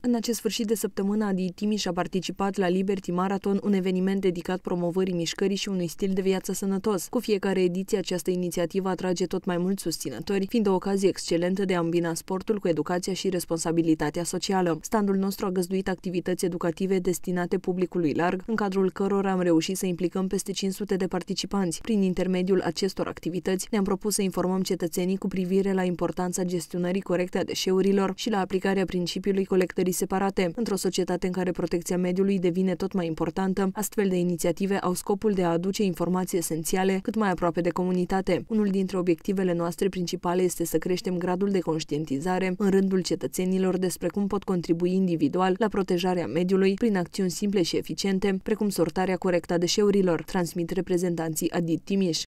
În acest sfârșit de săptămână, Adi Timiș a participat la Liberty Marathon, un eveniment dedicat promovării mișcării și unui stil de viață sănătos. Cu fiecare ediție, această inițiativă atrage tot mai mulți susținători, fiind o ocazie excelentă de a îmbina sportul cu educația și responsabilitatea socială. Standul nostru a găzduit activități educative destinate publicului larg, în cadrul cărora am reușit să implicăm peste 500 de participanți. Prin intermediul acestor activități, ne-am propus să informăm cetățenii cu privire la importanța gestionării corecte a deșeurilor și la aplicarea principiului colectării țării separate. Într-o societate în care protecția mediului devine tot mai importantă, astfel de inițiative au scopul de a aduce informații esențiale cât mai aproape de comunitate. Unul dintre obiectivele noastre principale este să creștem gradul de conștientizare în rândul cetățenilor despre cum pot contribui individual la protejarea mediului prin acțiuni simple și eficiente, precum sortarea corectă a deșeurilor, transmit reprezentanții Adit Timiș.